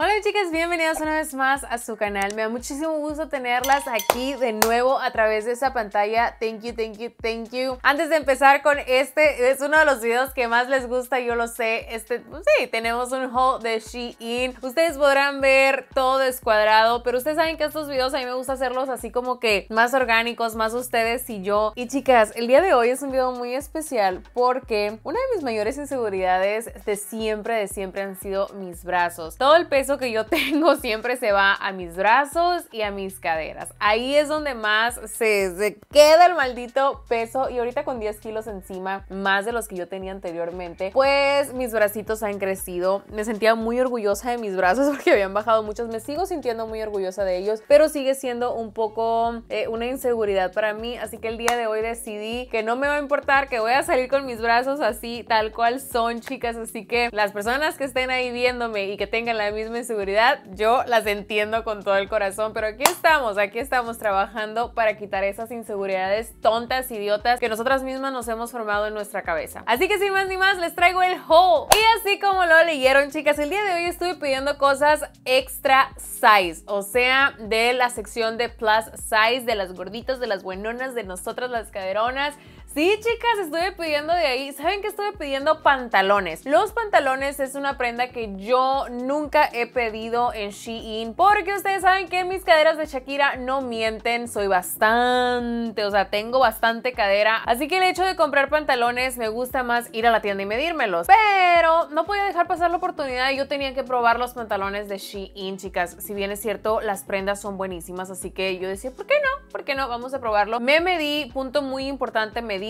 Hola chicas, bienvenidas una vez más a su canal. Me da muchísimo gusto tenerlas aquí de nuevo a través de esa pantalla. Thank you, thank you, thank you. Antes de empezar con este, es uno de los videos que más les gusta, yo lo sé. Este, pues sí, tenemos un haul de Shein. Ustedes podrán ver todo descuadrado, pero ustedes saben que estos videos a mí me gusta hacerlos así como que más orgánicos, más ustedes y yo. Y chicas, el día de hoy es un video muy especial porque una de mis mayores inseguridades de siempre, de siempre han sido mis brazos. Todo el peso que yo tengo siempre se va a mis brazos y a mis caderas. Ahí es donde más se, queda el maldito peso y ahorita con 10 kilos encima, más de los que yo tenía anteriormente, pues mis bracitos han crecido. Me sentía muy orgullosa de mis brazos porque habían bajado muchos. Me sigo sintiendo muy orgullosa de ellos, pero sigue siendo un poco eh, una inseguridad para mí. Así que el día de hoy decidí que no me va a importar, que voy a salir con mis brazos así, tal cual son, chicas. Así que las personas que estén ahí viéndome y que tengan la misma inseguridad seguridad, yo las entiendo con todo el corazón, pero aquí estamos, aquí estamos trabajando para quitar esas inseguridades tontas, idiotas que nosotras mismas nos hemos formado en nuestra cabeza. Así que sin más ni más, les traigo el haul. Y así como lo leyeron, chicas, el día de hoy estuve pidiendo cosas extra size, o sea, de la sección de plus size, de las gorditas, de las buenonas, de nosotras las caderonas, Sí, chicas, estuve pidiendo de ahí. ¿Saben que estuve pidiendo? Pantalones. Los pantalones es una prenda que yo nunca he pedido en Shein porque ustedes saben que mis caderas de Shakira no mienten. Soy bastante, o sea, tengo bastante cadera. Así que el hecho de comprar pantalones me gusta más ir a la tienda y medírmelos. Pero no podía dejar pasar la oportunidad. Yo tenía que probar los pantalones de Shein, chicas. Si bien es cierto, las prendas son buenísimas. Así que yo decía, ¿por qué no? ¿Por qué no? Vamos a probarlo. Me medí, punto muy importante, medí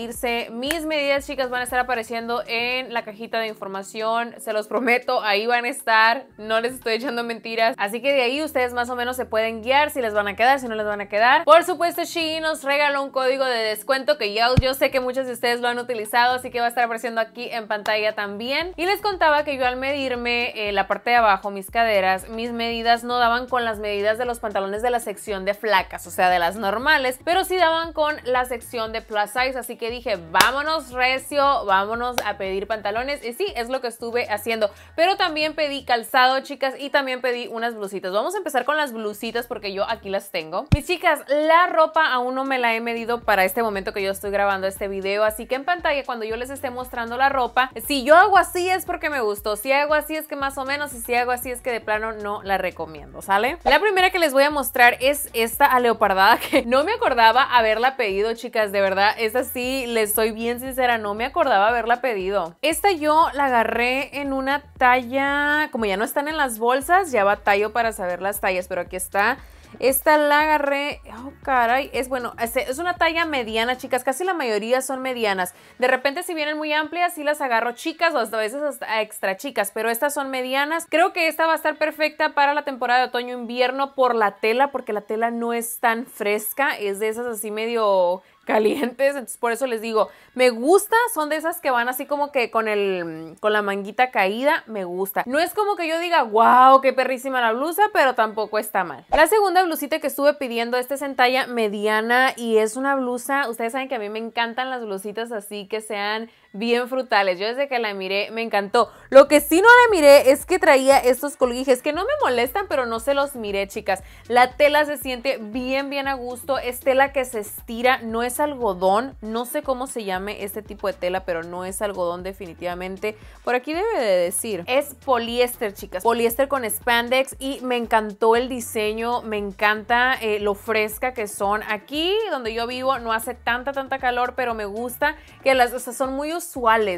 mis medidas, chicas, van a estar apareciendo en la cajita de información. Se los prometo, ahí van a estar. No les estoy echando mentiras. Así que de ahí ustedes más o menos se pueden guiar si les van a quedar, si no les van a quedar. Por supuesto, Shein nos regaló un código de descuento que ya yo sé que muchos de ustedes lo han utilizado, así que va a estar apareciendo aquí en pantalla también. Y les contaba que yo al medirme eh, la parte de abajo, mis caderas, mis medidas no daban con las medidas de los pantalones de la sección de flacas, o sea, de las normales, pero sí daban con la sección de plus size, así que dije, vámonos recio, vámonos a pedir pantalones. Y sí, es lo que estuve haciendo. Pero también pedí calzado, chicas, y también pedí unas blusitas. Vamos a empezar con las blusitas porque yo aquí las tengo. Mis chicas, la ropa aún no me la he medido para este momento que yo estoy grabando este video. Así que en pantalla, cuando yo les esté mostrando la ropa, si yo hago así es porque me gustó. Si hago así es que más o menos. Y si hago así es que de plano no la recomiendo, ¿sale? La primera que les voy a mostrar es esta a aleopardada que no me acordaba haberla pedido, chicas. De verdad, es así le estoy soy bien sincera, no me acordaba haberla pedido. Esta yo la agarré en una talla, como ya no están en las bolsas, ya tallo para saber las tallas, pero aquí está. Esta la agarré, oh caray, es bueno, este, es una talla mediana, chicas, casi la mayoría son medianas. De repente si vienen muy amplias, sí las agarro chicas o hasta a veces hasta extra chicas, pero estas son medianas. Creo que esta va a estar perfecta para la temporada de otoño-invierno por la tela, porque la tela no es tan fresca, es de esas así medio calientes, entonces por eso les digo, me gusta, son de esas que van así como que con el con la manguita caída, me gusta. No es como que yo diga, "Wow, qué perrísima la blusa", pero tampoco está mal. La segunda blusita que estuve pidiendo este es en talla mediana y es una blusa, ustedes saben que a mí me encantan las blusitas así que sean bien frutales. Yo desde que la miré me encantó. Lo que sí no la miré es que traía estos colguijes que no me molestan, pero no se los miré, chicas. La tela se siente bien, bien a gusto. Es tela que se estira, no es algodón. No sé cómo se llame este tipo de tela, pero no es algodón definitivamente. Por aquí debe de decir. Es poliéster, chicas. Poliéster con spandex y me encantó el diseño. Me encanta eh, lo fresca que son. Aquí donde yo vivo no hace tanta, tanta calor, pero me gusta que las, cosas son muy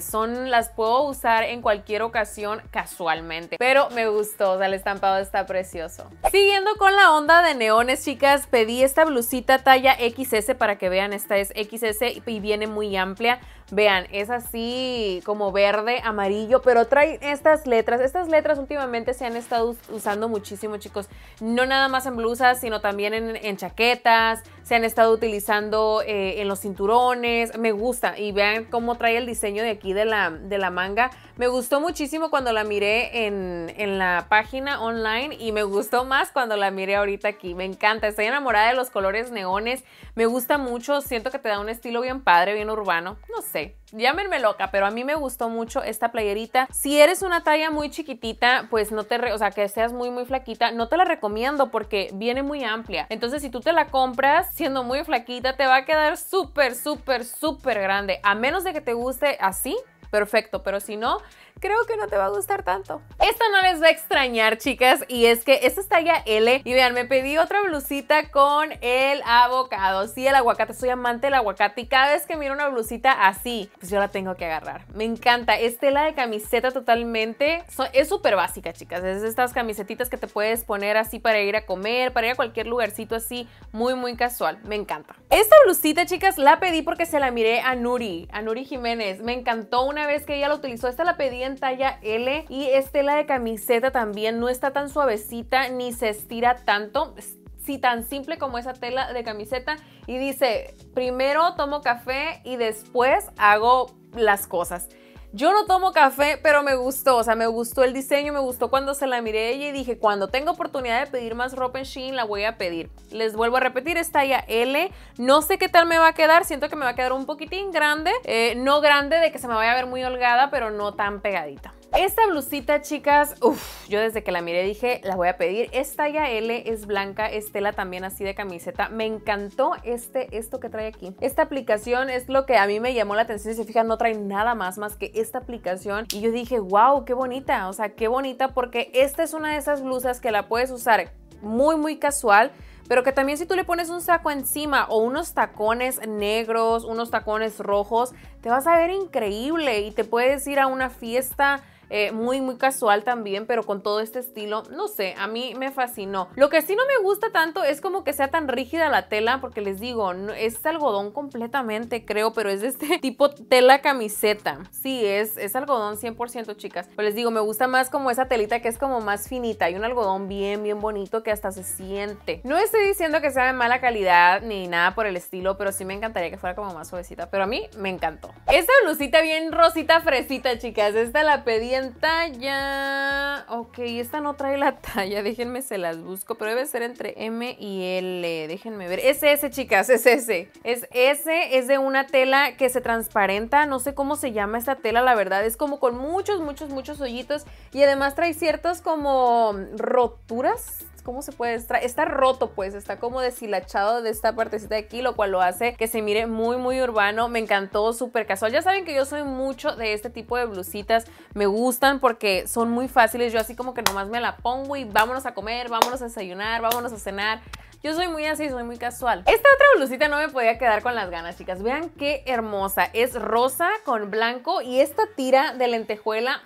son las puedo usar en cualquier ocasión casualmente, pero me gustó, o sea, el estampado está precioso. Siguiendo con la onda de neones, chicas, pedí esta blusita talla XS para que vean, esta es XS y viene muy amplia. Vean, es así como verde, amarillo, pero trae estas letras. Estas letras últimamente se han estado usando muchísimo, chicos. No nada más en blusas, sino también en, chaquetas. Se han estado utilizando eh, en los cinturones. Me gusta. Y vean cómo trae el diseño de aquí de la, manga. Me gustó muchísimo cuando la miré en, en la página online y me gustó más cuando la miré ahorita aquí. Me encanta. Estoy enamorada de los colores neones. Me gusta mucho. Siento que te da un estilo bien padre, bien urbano. No sé llámenme loca, pero a mí me gustó mucho esta playerita. Si eres una talla muy chiquitita, pues no te, o sea, que seas muy muy flaquita, no te la recomiendo porque viene muy amplia. Entonces, si tú te la compras siendo muy flaquita, te va a quedar súper, súper, súper grande. A menos de que te guste así, perfecto, pero si no, creo que no te va a gustar tanto. Esta no les va a extrañar, chicas, y es que esta es talla L. Y vean, me pedí otra blusita con el avocado. Sí, el aguacate, soy amante del aguacate y cada vez que miro una blusita así, pues yo la tengo que agarrar. Me encanta, es tela de camiseta totalmente. Es súper básica, chicas, es estas camisetitas que te puedes poner así para ir a comer, para ir a cualquier lugarcito así, muy, muy casual. Me encanta. Esta blusita, chicas, la pedí porque se la miré a Nuri, a Nuri Jiménez. Me encantó una vez que ella lo utilizó. Esta la pedí en talla L y es tela de camiseta también. No está tan suavecita ni se estira tanto si tan simple como esa tela de camiseta y dice, primero tomo café y después hago las cosas. Yo no tomo café, pero me gustó, o sea, me gustó el diseño, me gustó cuando se la miré ella y dije, cuando tenga oportunidad de pedir más ropa en Shein, la voy a pedir. Les vuelvo a repetir, es talla L, no sé qué tal me va a quedar, siento que me va a quedar un poquitín grande, eh, no grande de que se me vaya a ver muy holgada, pero no tan pegadita. Esta blusita, chicas, uff, yo desde que la miré dije, la voy a pedir. Esta ya L, es blanca, Estela también así de camiseta. Me encantó este, esto que trae aquí. Esta aplicación es lo que a mí me llamó la atención. Si se fijan, no trae nada más más que esta aplicación. Y yo dije, wow, qué bonita. O sea, qué bonita porque esta es una de esas blusas que la puedes usar muy, muy casual pero que también si tú le pones un saco encima o unos tacones negros, unos tacones rojos, te vas a ver increíble y te puedes ir a una fiesta eh, muy, muy casual también, pero con todo este estilo, no sé, a mí me fascinó. Lo que sí no me gusta tanto es como que sea tan rígida la tela, porque les digo, es algodón completamente, creo, pero es de este tipo tela camiseta. Sí, es, es algodón 100%, chicas. Pero les digo, me gusta más como esa telita que es como más finita y un algodón bien, bien bonito que hasta se siente. No estoy diciendo que sea de mala calidad ni nada por el estilo, pero sí me encantaría que fuera como más suavecita. Pero a mí me encantó. Esta blusita bien rosita fresita, chicas. Esta la pedí en talla. Ok, esta no trae la talla. Déjenme se las busco. Pero debe ser entre M y L. Déjenme ver. Es ese, chicas. Es ese. Es ese. Es de una tela que se transparenta. No sé cómo se llama esta tela, la verdad. Es como con muchos, muchos, muchos hoyitos. Y además trae ciertas como roturas ¿cómo se puede extraer? Está roto, pues, está como deshilachado de esta partecita de aquí, lo cual lo hace que se mire muy, muy urbano. Me encantó, súper casual. Ya saben que yo soy mucho de este tipo de blusitas. Me gustan porque son muy fáciles. Yo así como que nomás me la pongo y vámonos a comer, vámonos a desayunar, vámonos a cenar. Yo soy muy así, soy muy casual. Esta otra blusita no me podía quedar con las ganas, chicas. Vean qué hermosa. Es rosa con blanco y esta tira de lentejuela.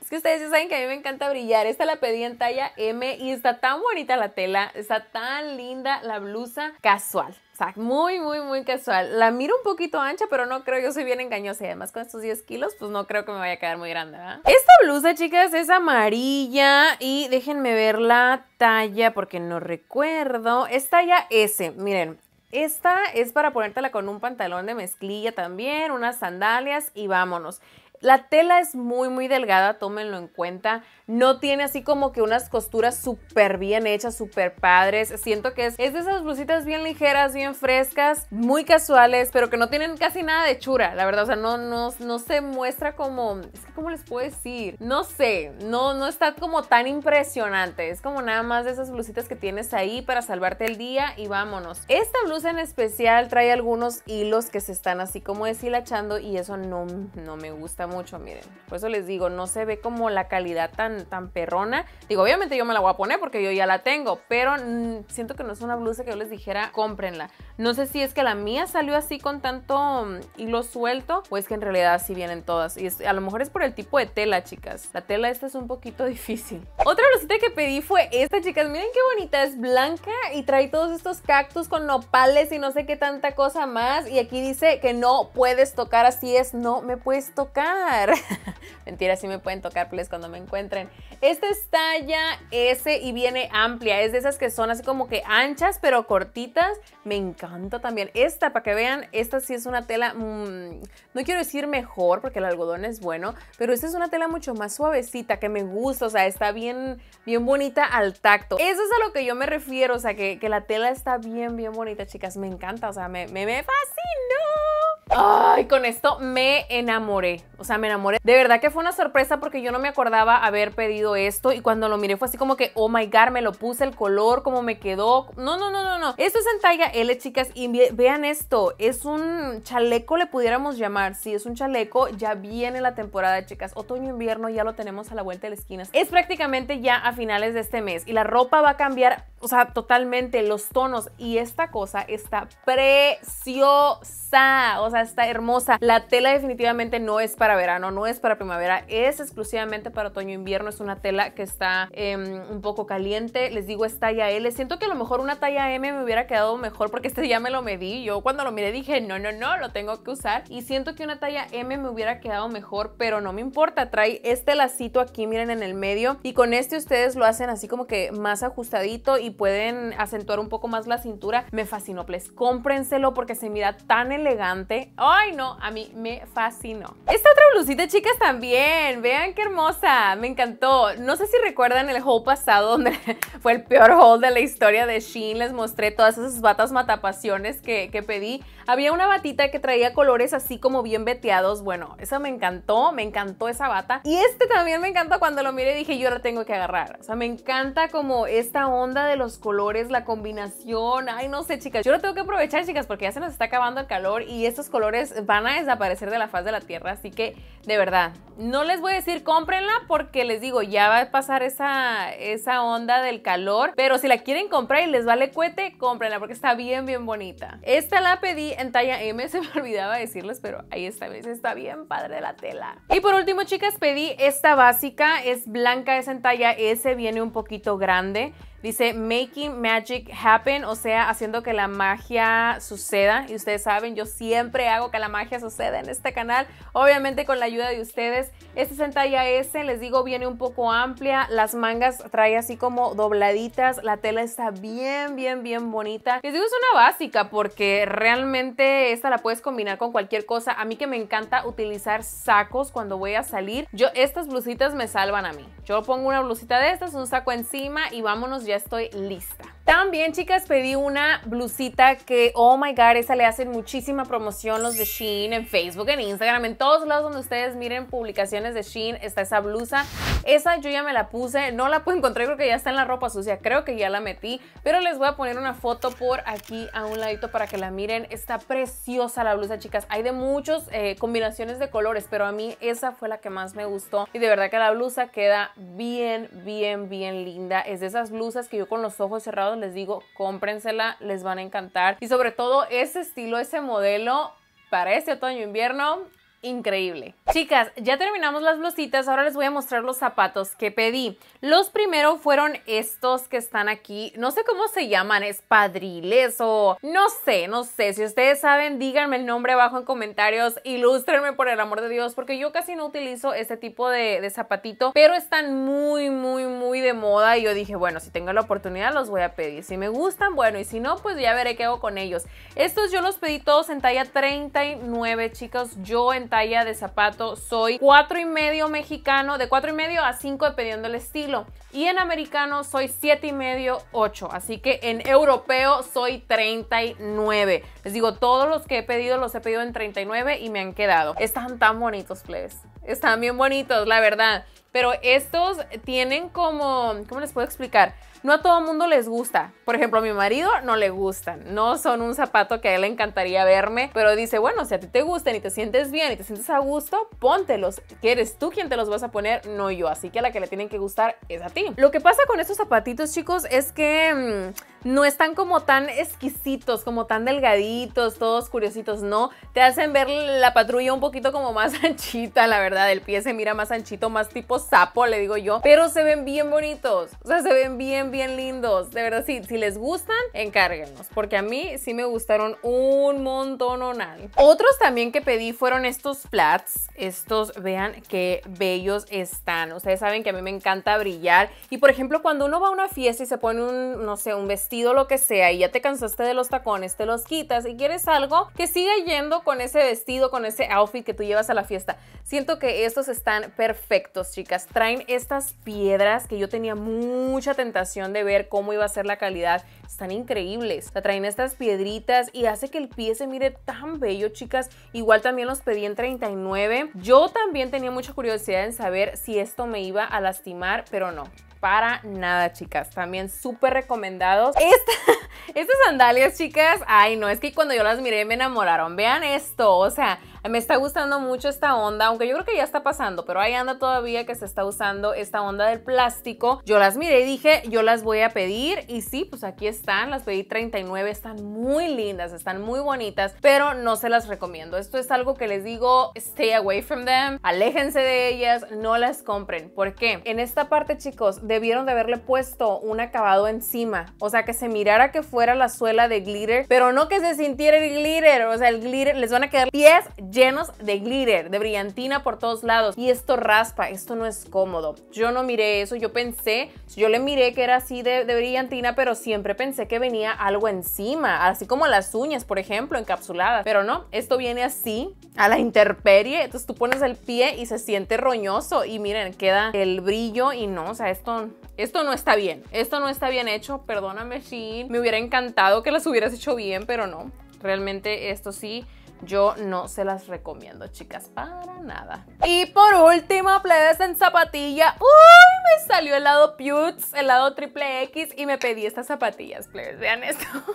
Es que ustedes ya saben que a mí me encanta brillar. Esta la pedí en talla M y está tan bonita la tela. Está tan linda la blusa casual muy, muy, muy casual. La miro un poquito ancha, pero no creo, yo soy bien engañosa y además con estos 10 kilos, pues no creo que me vaya a quedar muy grande, Esta blusa, chicas, es amarilla y déjenme ver la talla porque no recuerdo. Es talla S, miren, esta es para ponértela con un pantalón de mezclilla también, unas sandalias y vámonos. La tela es muy, muy delgada, tómenlo en cuenta. No tiene así como que unas costuras súper bien hechas, súper padres. Siento que es, de esas blusitas bien ligeras, bien frescas, muy casuales, pero que no tienen casi nada de chura, la verdad. O sea, no, no, no se muestra como... Es que, ¿cómo les puedo decir? No sé, no, no está como tan impresionante. Es como nada más de esas blusitas que tienes ahí para salvarte el día y vámonos. Esta blusa en especial trae algunos hilos que se están así como deshilachando y eso no, no me gusta mucho, miren. Por eso les digo, no se ve como la calidad tan, tan perrona. Digo, obviamente yo me la voy a poner porque yo ya la tengo, pero mm, siento que no es una blusa que yo les dijera, cómprenla. No sé si es que la mía salió así con tanto mm, hilo suelto o es que en realidad así vienen todas. Y a lo mejor es por el tipo de tela, chicas. La tela esta es un poquito difícil. Otra blusita que pedí fue esta, chicas. Miren qué bonita, es blanca y trae todos estos cactus con nopales y no sé qué tanta cosa más. Y aquí dice que no puedes tocar, así es, no me puedes tocar. Mentira, sí me pueden tocar, please, cuando me encuentren. Esta es talla S y viene amplia. Es de esas que son así como que anchas, pero cortitas. Me encanta también. Esta, para que vean, esta sí es una tela, mm, no quiero decir mejor, porque el algodón es bueno, pero esta es una tela mucho más suavecita, que me gusta. O sea, está bien, bien bonita al tacto. Eso es a lo que yo me refiero, o sea, que, la tela está bien, bien bonita, chicas. Me encanta, o sea, me, me, me fascinó. Ay, con esto me enamoré. O sea, me enamoré. De verdad que fue una sorpresa porque yo no me acordaba haber pedido esto y cuando lo miré fue así como que, oh my god, me lo puse el color, como me quedó. No, no, no, no, no. Esto es en talla L, chicas, y vean esto. Es un chaleco, le pudiéramos llamar. Sí, es un chaleco. Ya viene la temporada, chicas. Otoño-invierno ya lo tenemos a la vuelta de la esquina. Es prácticamente ya a finales de este mes y la ropa va a cambiar, o sea, totalmente los tonos y esta cosa está preciosa, o sea, está hermosa. La tela definitivamente no es para verano, no es para primavera, es exclusivamente para otoño-invierno. Es una tela que está em, un poco caliente. Les digo, es talla L. Siento que a lo mejor una talla M me hubiera quedado mejor porque este ya me lo medí. Yo cuando lo miré dije, no, no, no, lo tengo que usar. Y siento que una talla M me hubiera quedado mejor, pero no me importa. Trae este lacito aquí, miren, en el medio. Y con este ustedes lo hacen así como que más ajustadito y pueden acentuar un poco más la cintura. Me fascinó, pues Cómprenselo porque se mira tan elegante. Ay, no, a mí me fascinó. Esta otra otra blusita, chicas, también. Vean qué hermosa. Me encantó. No sé si recuerdan el haul pasado donde fue el peor haul de la historia de Shein. Les mostré todas esas batas matapasiones que, que pedí. Había una batita que traía colores así como bien veteados. Bueno, esa me encantó, me encantó esa bata. Y este también me encantó cuando lo miré dije, yo la tengo que agarrar. O sea, me encanta como esta onda de los colores, la combinación. Ay, no sé, chicas. Yo lo tengo que aprovechar, chicas, porque ya se nos está acabando el calor y estos colores van a desaparecer de la faz de la tierra. Así que, de verdad, no les voy a decir cómprenla porque les digo, ya va a pasar esa, esa onda del calor. Pero si la quieren comprar y les vale cuete, cómprenla porque está bien, bien bonita. Esta la pedí en talla M se me olvidaba decirles, pero ahí está, está bien padre la tela. Y por último, chicas, pedí esta básica, es blanca, es en talla S, viene un poquito grande. Dice making magic happen, o sea, haciendo que la magia suceda. Y ustedes saben, yo siempre hago que la magia suceda en este canal, obviamente con la ayuda de ustedes. Este es S, les digo, viene un poco amplia. Las mangas trae así como dobladitas. La tela está bien, bien, bien bonita. Les digo, es una básica porque realmente esta la puedes combinar con cualquier cosa. A mí que me encanta utilizar sacos cuando voy a salir. Yo, estas blusitas me salvan a mí. Yo pongo una blusita de estas, un saco encima y vámonos ya ya estoy lista. También, chicas, pedí una blusita que, oh my god, esa le hacen muchísima promoción los de Shein en Facebook, en Instagram, en todos lados donde ustedes miren publicaciones de Shein, está esa blusa. Esa yo ya me la puse, no la puedo encontrar, creo ya está en la ropa sucia, creo que ya la metí, pero les voy a poner una foto por aquí a un ladito para que la miren. Está preciosa la blusa, chicas. Hay de muchas eh, combinaciones de colores, pero a mí esa fue la que más me gustó y de verdad que la blusa queda bien, bien, bien linda. Es de esas blusas que yo con los ojos cerrados les digo, cómprensela, les van a encantar. Y sobre todo ese estilo, ese modelo para este otoño-invierno increíble. Chicas, ya terminamos las blusitas, ahora les voy a mostrar los zapatos que pedí. Los primero fueron estos que están aquí, no sé cómo se llaman, espadriles o no sé, no sé. Si ustedes saben, díganme el nombre abajo en comentarios, ilústrenme por el amor de Dios, porque yo casi no utilizo este tipo de, de zapatito, pero están muy, muy, muy de moda y yo dije, bueno, si tengo la oportunidad los voy a pedir. Si me gustan, bueno, y si no, pues ya veré qué hago con ellos. Estos yo los pedí todos en talla 39, chicos. Yo en talla de zapato soy cuatro y medio mexicano, de cuatro y medio a 5 dependiendo del estilo. Y en americano soy siete y medio, 8. Así que en europeo soy 39. Les digo, todos los que he pedido los he pedido en 39 y me han quedado. Están tan bonitos, please Están bien bonitos, la verdad. Pero estos tienen como, ¿cómo les puedo explicar? No a todo mundo les gusta. Por ejemplo, a mi marido no le gustan. No son un zapato que a él le encantaría verme, pero dice, bueno, si a ti te gustan y te sientes bien y te sientes a gusto, póntelos. Que eres tú quien te los vas a poner, no yo. Así que a la que le tienen que gustar es a ti. Lo que pasa con estos zapatitos, chicos, es que... Mm, no están como tan exquisitos, como tan delgaditos, todos curiositos, no. Te hacen ver la patrulla un poquito como más anchita, la verdad. El pie se mira más anchito, más tipo sapo, le digo yo. Pero se ven bien bonitos, o sea, se ven bien, bien lindos. De verdad, sí, si les gustan, encárguenos, porque a mí sí me gustaron un montón. Otros también que pedí fueron estos flats Estos, vean qué bellos están. Ustedes saben que a mí me encanta brillar. Y por ejemplo, cuando uno va a una fiesta y se pone un, no sé, un vestido lo que sea, y ya te cansaste de los tacones, te los quitas y quieres algo que siga yendo con ese vestido, con ese outfit que tú llevas a la fiesta. Siento que estos están perfectos, chicas. Traen estas piedras que yo tenía mucha tentación de ver cómo iba a ser la calidad. Están increíbles. traen estas piedritas y hace que el pie se mire tan bello, chicas. Igual también los pedí en 39. Yo también tenía mucha curiosidad en saber si esto me iba a lastimar, pero no para nada, chicas. También súper recomendados. Esta, sandalias, chicas, ay no, es que cuando yo las miré me enamoraron. Vean esto, o sea, me está gustando mucho esta onda, aunque yo creo que ya está pasando, pero ahí anda todavía que se está usando esta onda del plástico. Yo las miré y dije, yo las voy a pedir y sí, pues aquí están, las pedí 39, están muy lindas, están muy bonitas, pero no se las recomiendo. Esto es algo que les digo, stay away from them, aléjense de ellas, no las compren. porque En esta parte, chicos, debieron de haberle puesto un acabado encima, o sea, que se mirara que fuera la suela de glitter, pero no que se sintiera el glitter, o sea, el glitter, les van a quedar pies llenos de glitter, de brillantina por todos lados. Y esto raspa, esto no es cómodo. Yo no miré eso, yo pensé, yo le miré que era así de, brillantina, pero siempre pensé que venía algo encima, así como las uñas, por ejemplo, encapsuladas. Pero no, esto viene así, a la interperie, entonces tú pones el pie y se siente roñoso y miren, queda el brillo y no, o sea, esto, esto no está bien, esto no está bien hecho, perdóname Shein, me hubiera encantado que las hubieras hecho bien, pero no. Realmente esto sí yo no se las recomiendo, chicas, para nada. Y por último, plebes en zapatilla. ¡Uy! Me salió el lado Putes, el lado triple X y me pedí estas zapatillas, plebes. Vean esto.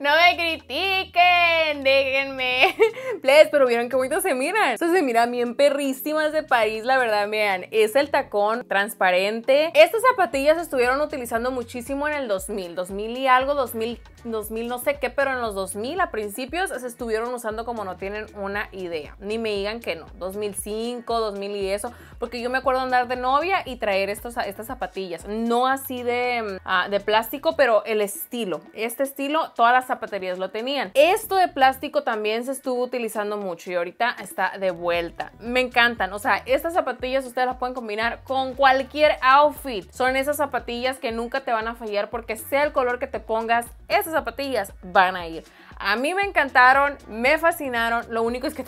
No me critiquen, déjenme. Please, pero vieron qué bonito se miran. Esto se mira bien perrísimas de país, la verdad, vean. Es el tacón transparente. Estas zapatillas se estuvieron utilizando muchísimo en el 2000, 2000 y algo, 2000, 2000 no sé qué, pero en los 2000 a principios se estuvieron usando como no tienen una idea. Ni me digan que no. 2005, 2000 y eso. Porque yo me acuerdo andar de novia y traer estos, estas zapatillas. No así de, mm, ah, de plástico, pero el estilo. Este estilo, todas las zapaterías lo tenían. Esto de plástico también se estuvo utilizando mucho y ahorita está de vuelta. Me encantan. O sea, estas zapatillas ustedes las pueden combinar con cualquier outfit. Son esas zapatillas que nunca te van a fallar porque sea el color que te pongas, esas zapatillas van a ir. A mí me encantaron, me fascinaron. Lo único es que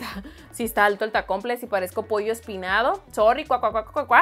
si está alto el tacón, si pues, parezco pollo espinado. Sorry,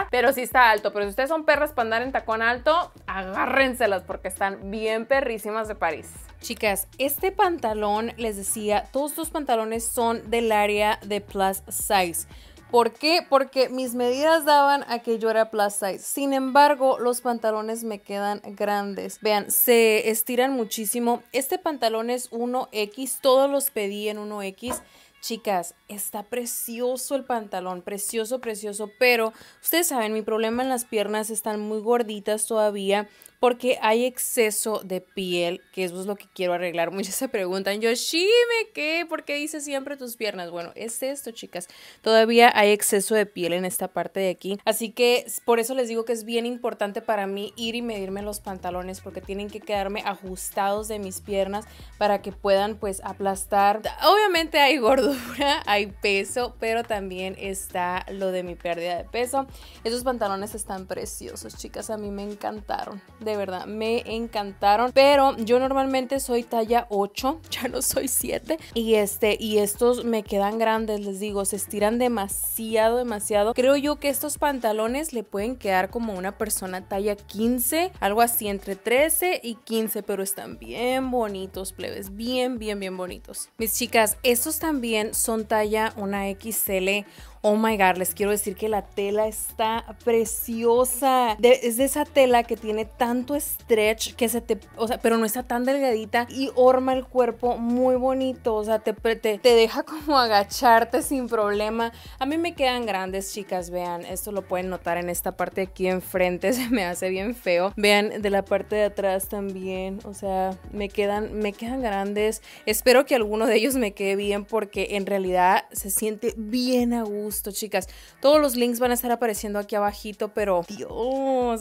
Pero si está alto. Pero si ustedes son perras para andar en tacón alto, agárrenselas porque están bien perrísimas de París. Chicas, este pantalón, les decía, todos estos pantalones son del área de plus size. ¿Por qué? Porque mis medidas daban a que yo era plus size. Sin embargo, los pantalones me quedan grandes. Vean, se estiran muchísimo. Este pantalón es 1X, todos los pedí en 1X. Chicas, está precioso el pantalón, precioso, precioso, pero ustedes saben, mi problema en las piernas están muy gorditas todavía porque hay exceso de piel, que eso es lo que quiero arreglar. Muchas se preguntan, yo, ¿me ¿qué? ¿Por qué dice siempre tus piernas? Bueno, es esto, chicas. Todavía hay exceso de piel en esta parte de aquí. Así que por eso les digo que es bien importante para mí ir y medirme los pantalones, porque tienen que quedarme ajustados de mis piernas para que puedan pues aplastar. Obviamente hay gordura, hay peso, pero también está lo de mi pérdida de peso. Esos pantalones están preciosos, chicas. A mí me encantaron de verdad me encantaron. Pero yo normalmente soy talla 8, ya no soy 7. Y este, y estos me quedan grandes, les digo, se estiran demasiado, demasiado. Creo yo que estos pantalones le pueden quedar como una persona talla 15, algo así entre 13 y 15, pero están bien bonitos, plebes, bien, bien, bien bonitos. Mis chicas, estos también son talla una XL Oh my god, les quiero decir que la tela está preciosa. es de esa tela que tiene tanto stretch que se te, o sea, pero no está tan delgadita y horma el cuerpo muy bonito. O sea, te, te, te deja como agacharte sin problema. A mí me quedan grandes, chicas. Vean, esto lo pueden notar en esta parte de aquí enfrente. Se me hace bien feo. Vean, de la parte de atrás también. O sea, me quedan, me quedan grandes. Espero que alguno de ellos me quede bien porque en realidad se siente bien a gusto chicas. Todos los links van a estar apareciendo aquí abajito, pero Dios,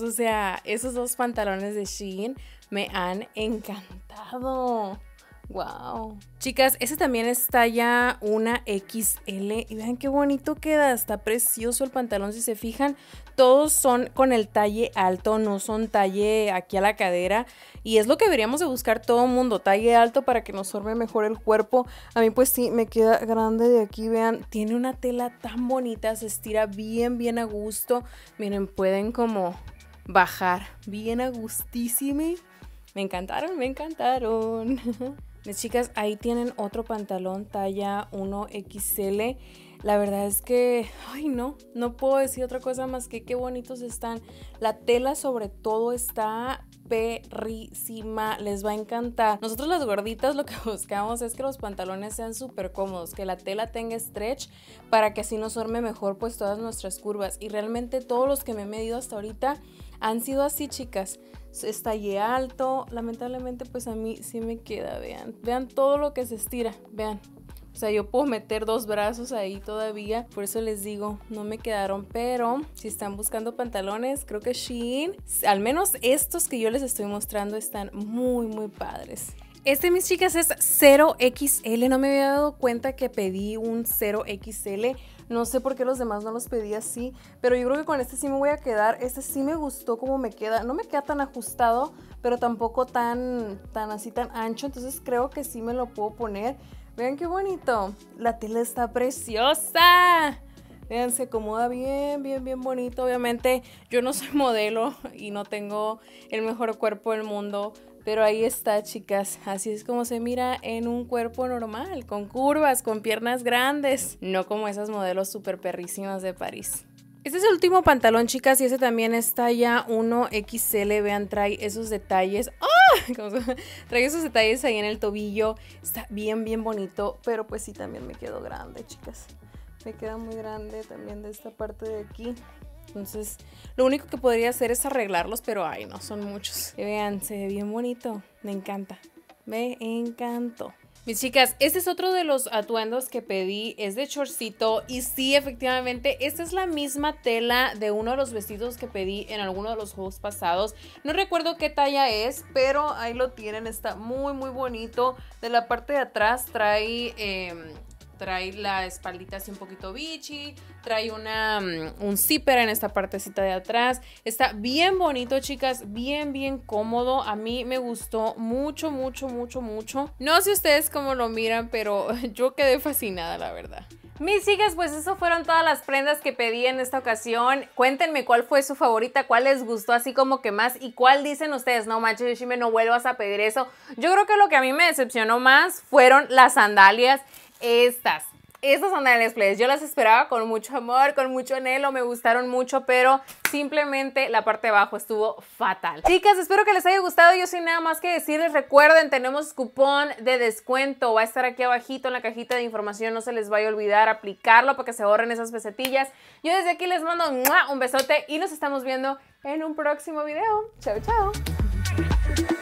o sea, esos dos pantalones de Shein me han encantado. Wow. Chicas, ese también es talla una XL y vean qué bonito queda, está precioso el pantalón si se fijan, todos son con el talle alto, no son talle aquí a la cadera y es lo que deberíamos de buscar todo mundo, talle alto para que nos sorbe mejor el cuerpo. A mí pues sí me queda grande de aquí, vean, tiene una tela tan bonita, se estira bien bien a gusto. Miren, pueden como bajar bien a gustísime. Me encantaron, me encantaron. chicas, ahí tienen otro pantalón talla 1XL. La verdad es que, ay no, no puedo decir otra cosa más que qué bonitos están. La tela sobre todo está perrísima, les va a encantar. Nosotros las gorditas lo que buscamos es que los pantalones sean súper cómodos, que la tela tenga stretch para que así nos orme mejor pues todas nuestras curvas. Y realmente todos los que me he medido hasta ahorita han sido así chicas. Estalle alto. Lamentablemente, pues a mí sí me queda, vean. Vean todo lo que se estira, vean. O sea, yo puedo meter dos brazos ahí todavía. Por eso les digo, no me quedaron. Pero si están buscando pantalones, creo que Shein, al menos estos que yo les estoy mostrando, están muy, muy padres. Este, mis chicas, es 0XL. No me había dado cuenta que pedí un 0XL no sé por qué los demás no los pedí así, pero yo creo que con este sí me voy a quedar. Este sí me gustó como me queda. No me queda tan ajustado, pero tampoco tan, tan así, tan ancho. Entonces creo que sí me lo puedo poner. Vean qué bonito. La tela está preciosa. Vean, se acomoda bien, bien, bien bonito. Obviamente yo no soy modelo y no tengo el mejor cuerpo del mundo, pero ahí está, chicas. Así es como se mira en un cuerpo normal, con curvas, con piernas grandes, no como esas modelos súper perrísimas de París. Este es el último pantalón, chicas, y ese también está ya 1XL. Vean, trae esos detalles. ¡Ah! trae esos detalles ahí en el tobillo. Está bien, bien bonito, pero pues sí, también me quedo grande, chicas. Me queda muy grande también de esta parte de aquí. Entonces, lo único que podría hacer es arreglarlos, pero ay, no, son muchos. Y vean, se ve bien bonito. Me encanta. Me encantó. Mis chicas, este es otro de los atuendos que pedí, es de chorcito y sí, efectivamente, esta es la misma tela de uno de los vestidos que pedí en alguno de los juegos pasados. No recuerdo qué talla es, pero ahí lo tienen, está muy, muy bonito. De la parte de atrás trae... Em, trae la espaldita así un poquito bichi, trae una, mm, un zipper en esta partecita de atrás. Está bien bonito, chicas, bien, bien cómodo. A mí me gustó mucho, mucho, mucho, mucho. No sé ustedes cómo lo miran, pero yo quedé fascinada, la verdad. Mis chicas, pues eso fueron todas las prendas que pedí en esta ocasión. Cuéntenme cuál fue su favorita, cuál les gustó así como que más y cuál dicen ustedes, no manches, no vuelvas a pedir eso. Yo creo que lo que a mí me decepcionó más fueron las sandalias estas. Estas anales Plays, yo las esperaba con mucho amor, con mucho anhelo, me gustaron mucho, pero simplemente la parte de abajo estuvo fatal. Chicas, espero que les haya gustado, yo sin nada más que decirles, recuerden, tenemos cupón de descuento, va a estar aquí abajito en la cajita de información, no se les vaya a olvidar aplicarlo para que se ahorren esas pesetillas. Yo desde aquí les mando un besote y nos estamos viendo en un próximo video. Chao, chao.